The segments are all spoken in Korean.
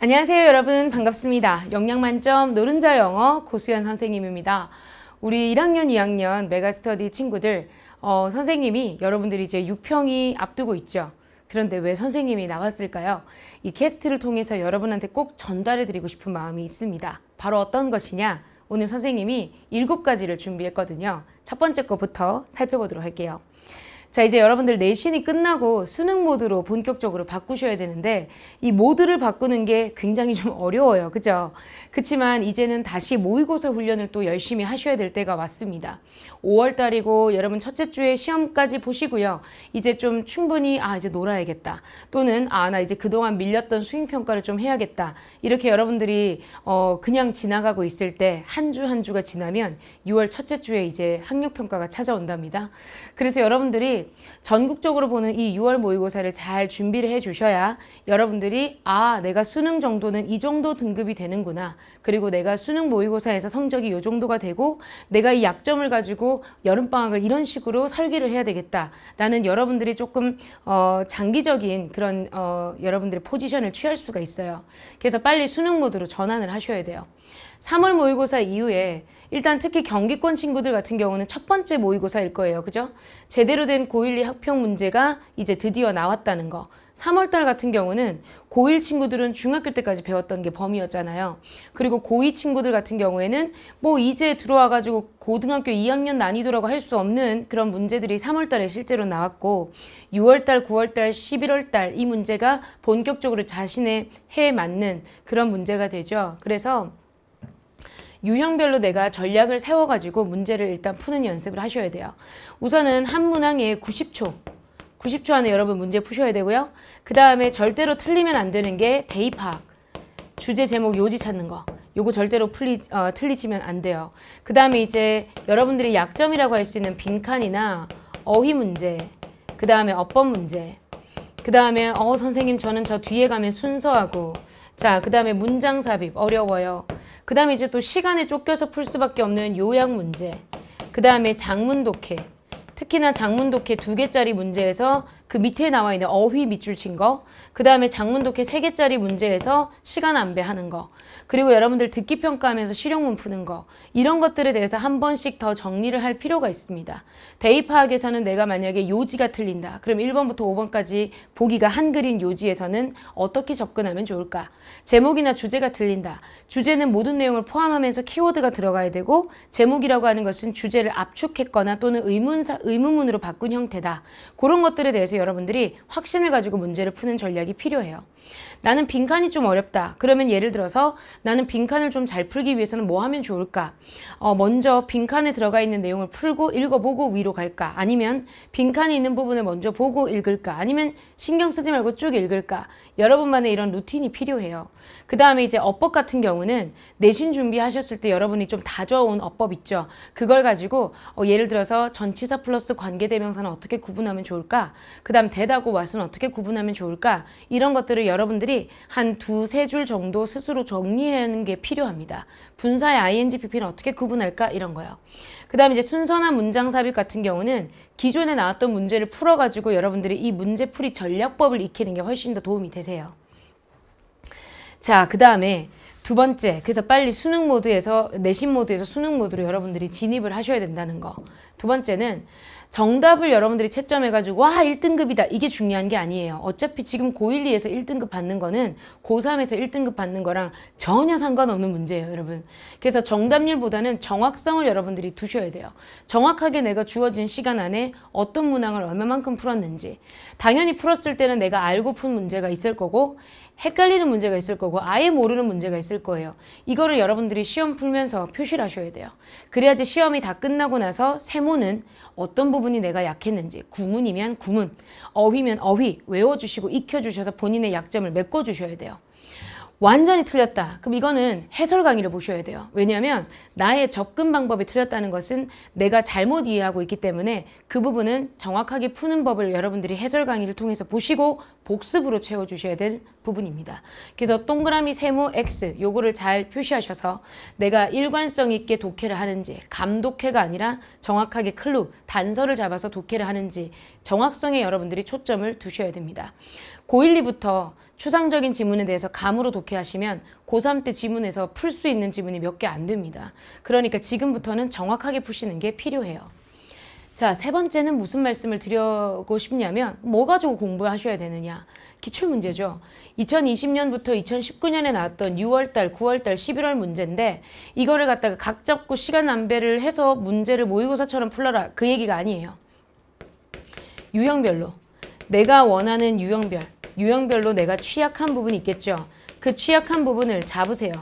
안녕하세요 여러분 반갑습니다. 영양만점 노른자 영어 고수연 선생님입니다. 우리 1학년, 2학년 메가스터디 친구들 어, 선생님이 여러분들이 이제 6평이 앞두고 있죠. 그런데 왜 선생님이 나왔을까요? 이 캐스트를 통해서 여러분한테 꼭 전달해 드리고 싶은 마음이 있습니다. 바로 어떤 것이냐? 오늘 선생님이 7가지를 준비했거든요. 첫 번째 거부터 살펴보도록 할게요. 자 이제 여러분들 내신이 끝나고 수능 모드로 본격적으로 바꾸셔야 되는데 이 모드를 바꾸는 게 굉장히 좀 어려워요 그죠 그렇지만 이제는 다시 모의고사 훈련을 또 열심히 하셔야 될 때가 왔습니다 5월달이고 여러분 첫째 주에 시험까지 보시고요 이제 좀 충분히 아 이제 놀아야겠다 또는 아 나 이제 그동안 밀렸던 수행평가를 좀 해야겠다 이렇게 여러분들이 어 그냥 지나가고 있을 때 한 주한 한 주가 지나면 6월 첫째 주에 이제 학력평가가 찾아온답니다 그래서 여러분들이 전국적으로 보는 이 6월 모의고사를 잘 준비를 해주셔야 여러분들이 아 내가 수능 정도는 이 정도 등급이 되는구나 그리고 내가 수능 모의고사에서 성적이 이 정도가 되고 내가 이 약점을 가지고 여름방학을 이런 식으로 설계를 해야 되겠다라는 여러분들이 조금 어, 장기적인 그런 어, 여러분들의 포지션을 취할 수가 있어요. 그래서 빨리 수능 모드로 전환을 하셔야 돼요. 3월 모의고사 이후에 일단 특히 경기권 친구들 같은 경우는 첫 번째 모의고사일 거예요. 그죠? 제대로 된 고1, 2 학평 문제가 이제 드디어 나왔다는 거. 3월달 같은 경우는 고1 친구들은 중학교 때까지 배웠던 게 범위였잖아요. 그리고 고2 친구들 같은 경우에는 뭐 이제 들어와가지고 고등학교 2학년 난이도라고 할 수 없는 그런 문제들이 3월달에 실제로 나왔고 6월달, 9월달, 11월달 이 문제가 본격적으로 자신의 해에 맞는 그런 문제가 되죠. 그래서 유형별로 내가 전략을 세워가지고 문제를 일단 푸는 연습을 하셔야 돼요. 우선은 한 문항에 90초 90초 안에 여러분 문제 푸셔야 되고요. 그 다음에 절대로 틀리면 안 되는 게 데이 파악, 주제 제목 요지 찾는 거. 요거 절대로 풀리, 어, 틀리시면 안 돼요. 그 다음에 이제 여러분들이 약점이라고 할 수 있는 빈칸이나 어휘 문제, 그 다음에 어법 문제, 그 다음에 어 선생님 저는 저 뒤에 가면 순서하고 자 그 다음에 문장 삽입 어려워요. 그 다음에 이제 또 시간에 쫓겨서 풀 수밖에 없는 요약 문제 그 다음에 장문 독해 특히나 장문 독해 두 개짜리 문제에서 그 밑에 나와 있는 어휘 밑줄 친 거, 그 다음에 장문독해 3개짜리 문제에서 시간 안배하는 거, 그리고 여러분들 듣기 평가하면서 실용문 푸는 거, 이런 것들에 대해서 한 번씩 더 정리를 할 필요가 있습니다. 대입 파악에서는 내가 만약에 요지가 틀린다. 그럼 1번부터 5번까지 보기가 한글인 요지에서는 어떻게 접근하면 좋을까? 제목이나 주제가 틀린다. 주제는 모든 내용을 포함하면서 키워드가 들어가야 되고, 제목이라고 하는 것은 주제를 압축했거나 또는 의문사, 의문문으로 바꾼 형태다. 그런 것들에 대해서 여러분들이 확신을 가지고 문제를 푸는 전략이 필요해요. 나는 빈칸이 좀 어렵다. 그러면 예를 들어서 나는 빈칸을 좀 잘 풀기 위해서는 뭐 하면 좋을까? 어, 먼저 빈칸에 들어가 있는 내용을 풀고 읽어보고 위로 갈까? 아니면 빈칸이 있는 부분을 먼저 보고 읽을까? 아니면 신경 쓰지 말고 쭉 읽을까? 여러분만의 이런 루틴이 필요해요. 그 다음에 이제 어법 같은 경우는 내신 준비하셨을 때 여러분이 좀 다져온 어법 있죠. 그걸 가지고 어, 예를 들어서 전치사 플러스 관계대명사는 어떻게 구분하면 좋을까? 그 다음 대다고 왓은 어떻게 구분하면 좋을까? 이런 것들을 여러 여러분들이 한 두 세 줄 정도 스스로 정리하는 게 필요합니다. 분사의 ingpp는 어떻게 구분할까 이런 거요. 그 다음에 이제 순서나 문장 삽입 같은 경우는 기존에 나왔던 문제를 풀어가지고 여러분들이 이 문제풀이 전략법을 익히는 게 훨씬 더 도움이 되세요. 자, 그 다음에 두 번째, 그래서 빨리 수능 모드에서, 내신 모드에서 수능 모드로 여러분들이 진입을 하셔야 된다는 거. 두 번째는 정답을 여러분들이 채점해가지고 와 1등급이다 이게 중요한 게 아니에요. 어차피 지금 고1, 2에서 1등급 받는 거는 고3에서 1등급 받는 거랑 전혀 상관없는 문제예요 여러분. 그래서 정답률보다는 정확성을 여러분들이 두셔야 돼요. 정확하게 내가 주어진 시간 안에 어떤 문항을 얼마만큼 풀었는지 당연히 풀었을 때는 내가 알고 푼 문제가 있을 거고 헷갈리는 문제가 있을 거고 아예 모르는 문제가 있을 거예요. 이거를 여러분들이 시험 풀면서 표시를 하셔야 돼요. 그래야지 시험이 다 끝나고 나서 세모는 어떤 부분이 내가 약했는지 구문이면 구문, 어휘면 어휘 외워주시고 익혀주셔서 본인의 약점을 메꿔주셔야 돼요. 완전히 틀렸다. 그럼 이거는 해설 강의를 보셔야 돼요. 왜냐하면 나의 접근 방법이 틀렸다는 것은 내가 잘못 이해하고 있기 때문에 그 부분은 정확하게 푸는 법을 여러분들이 해설 강의를 통해서 보시고 복습으로 채워주셔야 될 부분입니다. 그래서 동그라미 세모 X 요거를 잘 표시하셔서 내가 일관성 있게 독해를 하는지 감독해가 아니라 정확하게 클루, 단서를 잡아서 독해를 하는지 정확성에 여러분들이 초점을 두셔야 됩니다. 고1리부터 추상적인 지문에 대해서 감으로 독해하시면 고3 때 지문에서 풀 수 있는 지문이 몇 개 안 됩니다. 그러니까 지금부터는 정확하게 푸시는 게 필요해요. 자, 세 번째는 무슨 말씀을 드리고 싶냐면 뭐 가지고 공부하셔야 되느냐. 기출문제죠. 2020년부터 2019년에 나왔던 6월달, 9월달, 11월 문제인데 이거를 갖다가 각 잡고 시간 안배를 해서 문제를 모의고사처럼 풀러라. 그 얘기가 아니에요. 유형별로. 내가 원하는 유형별. 유형별로 내가 취약한 부분이 있겠죠. 그 취약한 부분을 잡으세요.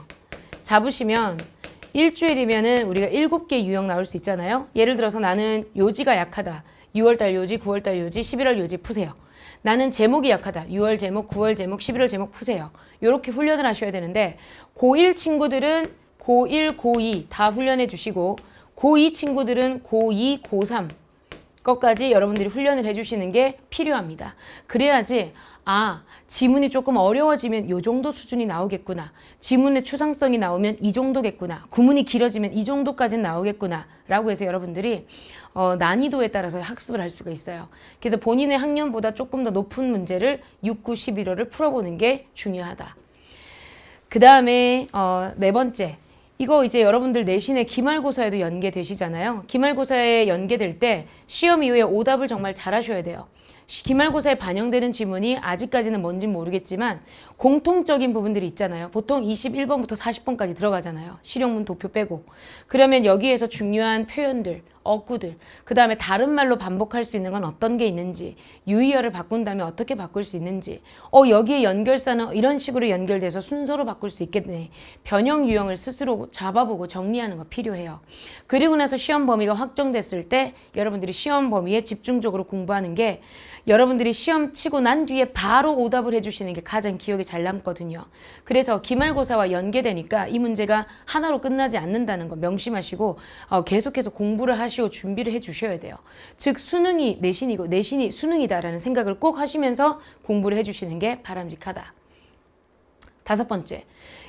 잡으시면 일주일이면은 우리가 일곱 개 유형 나올 수 있잖아요. 예를 들어서 나는 요지가 약하다. 6월달 요지, 9월달 요지, 11월 요지 푸세요. 나는 제목이 약하다. 6월 제목, 9월 제목, 11월 제목 푸세요. 이렇게 훈련을 하셔야 되는데 고1 친구들은 고1, 고2 다 훈련해 주시고 고2 친구들은 고2, 고3 것까지 여러분들이 훈련을 해주시는 게 필요합니다. 그래야지 아 지문이 조금 어려워지면 요 정도 수준이 나오겠구나 지문의 추상성이 나오면 이 정도겠구나 구문이 길어지면 이 정도까지는 나오겠구나 라고 해서 여러분들이 어, 난이도에 따라서 학습을 할 수가 있어요 그래서 본인의 학년보다 조금 더 높은 문제를 6, 9, 11호를 풀어보는 게 중요하다 그 다음에 어, 네 번째 이거 이제 여러분들 내신에 기말고사에도 연계되시잖아요 기말고사에 연계될 때 시험 이후에 오답을 정말 잘 하셔야 돼요 기말고사에 반영되는 지문이 아직까지는 뭔진 모르겠지만 공통적인 부분들이 있잖아요. 보통 21번부터 40번까지 들어가잖아요. 실용문 도표 빼고. 그러면 여기에서 중요한 표현들, 어구들, 그 다음에 다른 말로 반복할 수 있는 건 어떤 게 있는지, 유의어를 바꾼 다음에 어떻게 바꿀 수 있는지, 어 여기에 연결사는 이런 식으로 연결돼서 순서로 바꿀 수 있겠네. 변형 유형을 스스로 잡아보고 정리하는 거 필요해요. 그리고 나서 시험 범위가 확정됐을 때 여러분들이 시험 범위에 집중적으로 공부하는 게 여러분들이 시험 치고 난 뒤에 바로 오답을 해주시는 게 가장 기억에 잘 남거든요. 그래서 기말고사와 연계되니까 이 문제가 하나로 끝나지 않는다는 거 명심하시고 어, 계속해서 공부를 하시고 준비를 해주셔야 돼요. 즉 수능이 내신이고 내신이 수능이다라는 생각을 꼭 하시면서 공부를 해주시는 게 바람직하다. 다섯 번째,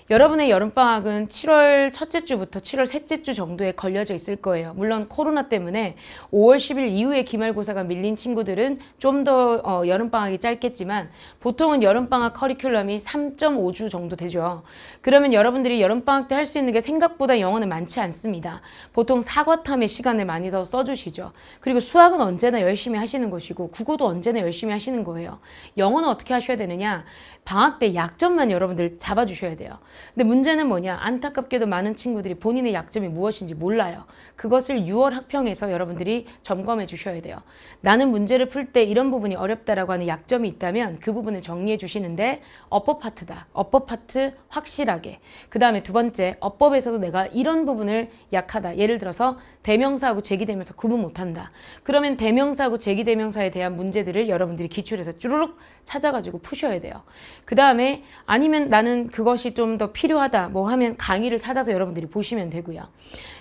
여러분의 여름방학은 7월 첫째 주부터 7월 셋째 주 정도에 걸려져 있을 거예요. 물론 코로나 때문에 5월 10일 이후에 기말고사가 밀린 친구들은 좀더 어, 여름방학이 짧겠지만 보통은 여름방학 커리큘럼이 3.5주 정도 되죠. 그러면 여러분들이 여름방학 때 할 수 있는 게 생각보다 영어는 많지 않습니다. 보통 사과탐의 시간을 많이 더 써주시죠. 그리고 수학은 언제나 열심히 하시는 것이고 국어도 언제나 열심히 하시는 거예요. 영어는 어떻게 하셔야 되느냐 방학 때 약점만 여러분들 잡아주셔야 돼요. 근데 문제는 뭐냐 안타깝게도 많은 친구들이 본인의 약점이 무엇인지 몰라요. 그것을 6월 학평에서 여러분들이 점검해 주셔야 돼요. 나는 문제를 풀 때 이런 부분이 어렵다라고 하는 약점이 있다면 그 부분을 정리해 주시는데 어퍼 파트다. 어퍼 파트 확실하게. 그 다음에 두 번째 어법에서도 내가 이런 부분을 약하다. 예를 들어서 대명사하고 제기대명사 구분 못한다. 그러면 대명사하고 제기대명사에 대한 문제들을 여러분들이 기출해서 쭈르륵 찾아가지고 푸셔야 돼요. 그 다음에 아니면 나는 그것이 좀더 더 필요하다 뭐 하면 강의를 찾아서 여러분들이 보시면 되고요.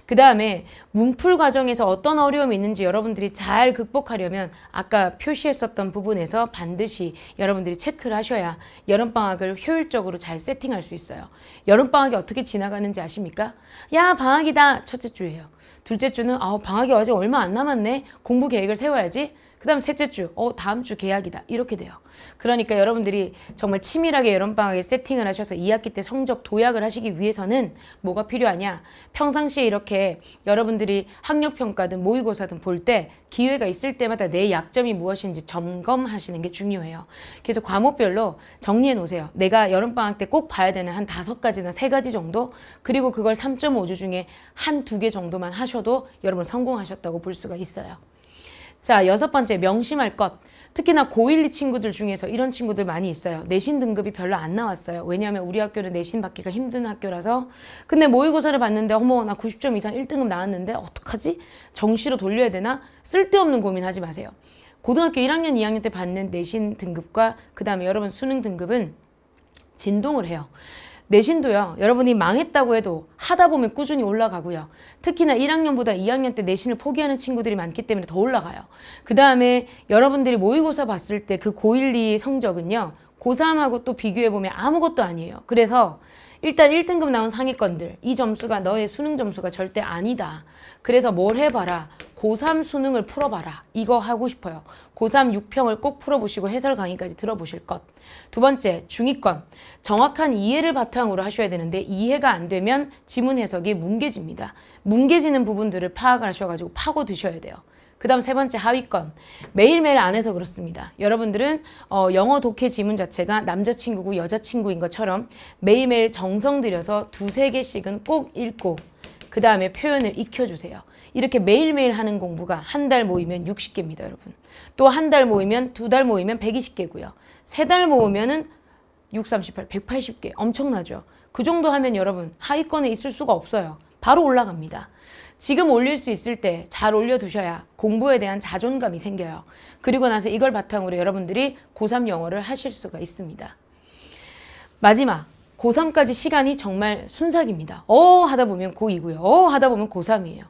그 다음에 문풀 과정에서 어떤 어려움이 있는지 여러분들이 잘 극복하려면 아까 표시했었던 부분에서 반드시 여러분들이 체크를 하셔야 여름방학을 효율적으로 잘 세팅할 수 있어요. 여름방학이 어떻게 지나가는지 아십니까? 야 방학이다 첫째 주예요. 둘째 주는 아 방학이 아직 얼마 안 남았네 공부 계획을 세워야지 그 다음 셋째 주, 어, 다음 주 계약이다. 이렇게 돼요. 그러니까 여러분들이 정말 치밀하게 여름방학에 세팅을 하셔서 2학기 때 성적 도약을 하시기 위해서는 뭐가 필요하냐. 평상시에 이렇게 여러분들이 학력평가든 모의고사든 볼 때 기회가 있을 때마다 내 약점이 무엇인지 점검하시는 게 중요해요. 그래서 과목별로 정리해 놓으세요. 내가 여름방학 때 꼭 봐야 되는 한 다섯 가지나 세 가지 정도 그리고 그걸 3.5주 중에 한 두 개 정도만 하셔도 여러분 성공하셨다고 볼 수가 있어요. 자, 여섯 번째 명심할 것. 특히나 고1, 2 친구들 중에서 이런 친구들 많이 있어요. 내신 등급이 별로 안 나왔어요. 왜냐하면 우리 학교는 내신 받기가 힘든 학교라서. 근데 모의고사를 봤는데 어머 나 90점 이상 1등급 나왔는데 어떡하지? 정시로 돌려야 되나? 쓸데없는 고민하지 마세요. 고등학교 1학년, 2학년 때 받는 내신 등급과 그 다음에 여러분 수능 등급은 진동을 해요. 내신도요. 여러분이 망했다고 해도 하다 보면 꾸준히 올라가고요. 특히나 1학년보다 2학년 때 내신을 포기하는 친구들이 많기 때문에 더 올라가요. 그 다음에 여러분들이 모의고사 봤을 때 그 고1, 2 성적은요. 고3하고 또 비교해보면 아무것도 아니에요. 그래서 일단 1등급 나온 상위권들 이 점수가 너의 수능 점수가 절대 아니다. 그래서 뭘 해봐라. 고3 수능을 풀어봐라. 이거 하고 싶어요. 고3 6평을 꼭 풀어보시고 해설 강의까지 들어보실 것. 두 번째, 중위권. 정확한 이해를 바탕으로 하셔야 되는데 이해가 안 되면 지문 해석이 뭉개집니다. 뭉개지는 부분들을 파악을 하셔가지고 파고드셔야 돼요. 그 다음 세 번째 하위권. 매일매일 안 해서 그렇습니다. 여러분들은 어, 영어 독해 지문 자체가 남자친구고 여자친구인 것처럼 매일매일 정성 들여서 두세 개씩은 꼭 읽고 그 다음에 표현을 익혀주세요. 이렇게 매일매일 하는 공부가 한 달 모이면 60개입니다. 여러분. 또 한 달 모이면 두 달 모이면 120개고요. 세 달 모으면 은 6, 38, 180개 엄청나죠. 그 정도 하면 여러분 하위권에 있을 수가 없어요. 바로 올라갑니다. 지금 올릴 수 있을 때 잘 올려두셔야 공부에 대한 자존감이 생겨요. 그리고 나서 이걸 바탕으로 여러분들이 고3 영어를 하실 수가 있습니다. 마지막 고3까지 시간이 정말 순삭입니다. 어 하다 보면 고2고요. 어 하다 보면 고3이에요.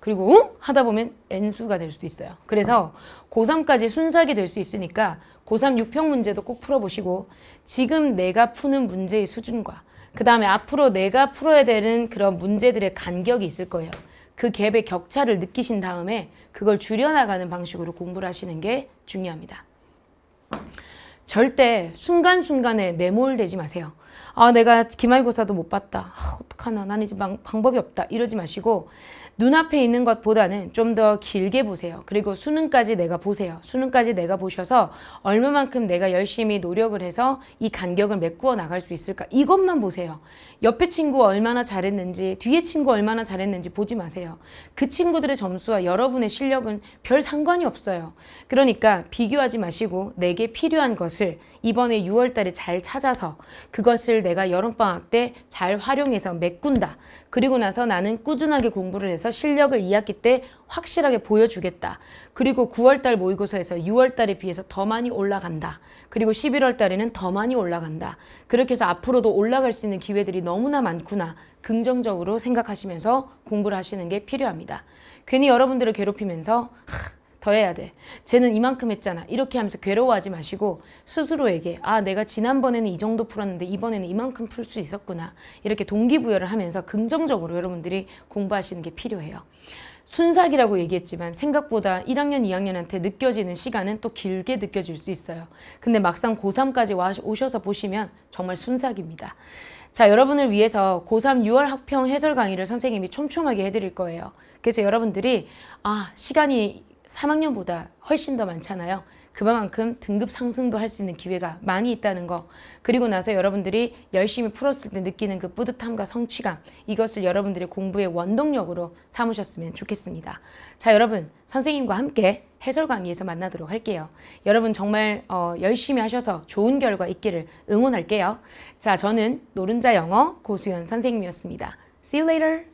그리고 응? 하다 보면 N수가 될 수도 있어요. 그래서 고3까지 순삭이 될 수 있으니까 고3 6평 문제도 꼭 풀어보시고 지금 내가 푸는 문제의 수준과 그 다음에 앞으로 내가 풀어야 되는 그런 문제들의 간격이 있을 거예요. 그 갭의 격차를 느끼신 다음에 그걸 줄여나가는 방식으로 공부를 하시는 게 중요합니다. 절대 순간순간에 매몰되지 마세요. 아 내가 기말고사도 못 봤다. 아, 어떡하나 나는 이제 방, 방법이 없다. 이러지 마시고 눈앞에 있는 것보다는 좀 더 길게 보세요. 그리고 수능까지 내가 보세요. 수능까지 내가 보셔서 얼마만큼 내가 열심히 노력을 해서 이 간격을 메꾸어 나갈 수 있을까 이것만 보세요. 옆에 친구 얼마나 잘했는지 뒤에 친구 얼마나 잘했는지 보지 마세요. 그 친구들의 점수와 여러분의 실력은 별 상관이 없어요. 그러니까 비교하지 마시고 내게 필요한 것을 이번에 6월달에 잘 찾아서 그것을 내가 여름방학 때 잘 활용해서 메꾼다. 그리고 나서 나는 꾸준하게 공부를 해서 실력을 2학기 때 확실하게 보여주겠다. 그리고 9월달 모의고사에서 6월달에 비해서 더 많이 올라간다. 그리고 11월달에는 더 많이 올라간다. 그렇게 해서 앞으로도 올라갈 수 있는 기회들이 너무나 많구나. 긍정적으로 생각하시면서 공부를 하시는 게 필요합니다. 괜히 여러분들을 괴롭히면서 하, 더 해야 돼. 쟤는 이만큼 했잖아. 이렇게 하면서 괴로워하지 마시고 스스로에게 아 내가 지난번에는 이 정도 풀었는데 이번에는 이만큼 풀 수 있었구나. 이렇게 동기부여를 하면서 긍정적으로 여러분들이 공부하시는 게 필요해요. 순삭이라고 얘기했지만 생각보다 1학년, 2학년한테 느껴지는 시간은 또 길게 느껴질 수 있어요. 근데 막상 고3까지 오셔서 보시면 정말 순삭입니다. 자, 여러분을 위해서 고3 6월 학평 해설 강의를 선생님이 촘촘하게 해드릴 거예요. 그래서 여러분들이 아, 시간이 3학년보다 훨씬 더 많잖아요. 그만큼 등급 상승도 할 수 있는 기회가 많이 있다는 거 그리고 나서 여러분들이 열심히 풀었을 때 느끼는 그 뿌듯함과 성취감 이것을 여러분들의 공부의 원동력으로 삼으셨으면 좋겠습니다. 자 여러분 선생님과 함께 해설 강의에서 만나도록 할게요. 여러분 정말 어, 열심히 하셔서 좋은 결과 있기를 응원할게요. 자 저는 노른자 영어 고수연 선생님이었습니다. See you later!